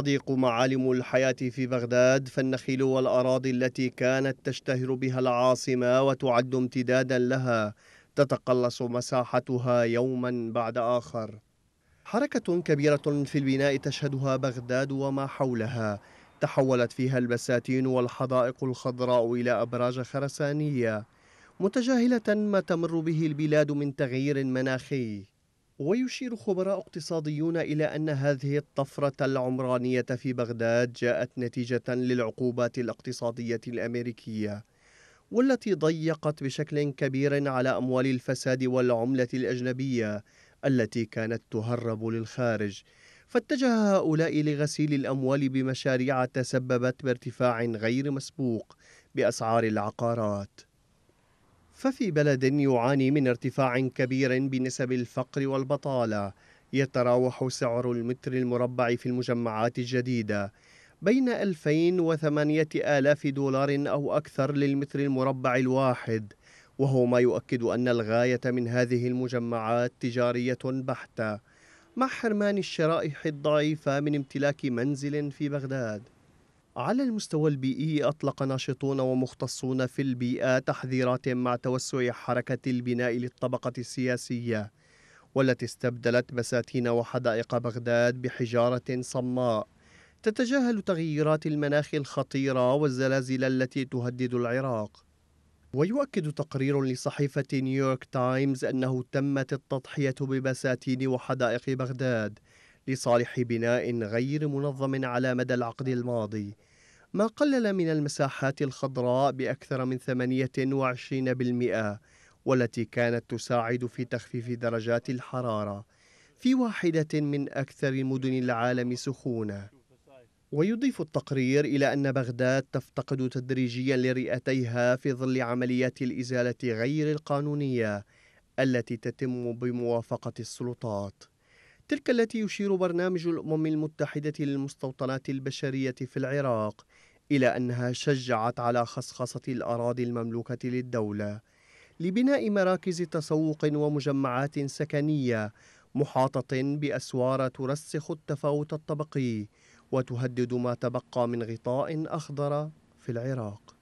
تضيق معالم الحياة في بغداد فالنخيل والأراضي التي كانت تشتهر بها العاصمة وتعد امتدادا لها تتقلص مساحتها يوما بعد آخر حركة كبيرة في البناء تشهدها بغداد وما حولها تحولت فيها البساتين والحدائق الخضراء إلى أبراج خرسانية متجاهلة ما تمر به البلاد من تغيير مناخي ويشير خبراء اقتصاديون إلى أن هذه الطفرة العمرانية في بغداد جاءت نتيجة للعقوبات الاقتصادية الأمريكية والتي ضيقت بشكل كبير على أموال الفساد والعملة الأجنبية التي كانت تهرب للخارج فاتجه هؤلاء لغسيل الأموال بمشاريع تسببت بارتفاع غير مسبوق بأسعار العقارات ففي بلد يعاني من ارتفاع كبير بنسب الفقر والبطالة يتراوح سعر المتر المربع في المجمعات الجديدة بين 2000 و 8000 دولار أو أكثر للمتر المربع الواحد وهو ما يؤكد أن الغاية من هذه المجمعات تجارية بحتة مع حرمان الشرائح الضعيفة من امتلاك منزل في بغداد على المستوى البيئي أطلق ناشطون ومختصون في البيئة تحذيرات مع توسع حركة البناء للطبقة السياسية والتي استبدلت بساتين وحدائق بغداد بحجارة صماء تتجاهل تغييرات المناخ الخطيرة والزلازل التي تهدد العراق ويؤكد تقرير لصحيفة نيويورك تايمز أنه تمت التضحية ببساتين وحدائق بغداد لصالح بناء غير منظم على مدى العقد الماضي ما قلل من المساحات الخضراء بأكثر من 28% والتي كانت تساعد في تخفيف درجات الحرارة في واحدة من أكثر مدن العالم سخونة ويضيف التقرير إلى أن بغداد تفتقد تدريجيا لرئتيها في ظل عمليات الإزالة غير القانونية التي تتم بموافقة السلطات تلك التي يشير برنامج الأمم المتحدة للمستوطنات البشرية في العراق إلى أنها شجعت على خصخصة الأراضي المملوكة للدولة لبناء مراكز تسوق ومجمعات سكنية محاطة بأسوار ترسخ التفاوت الطبقي وتهدد ما تبقى من غطاء أخضر في العراق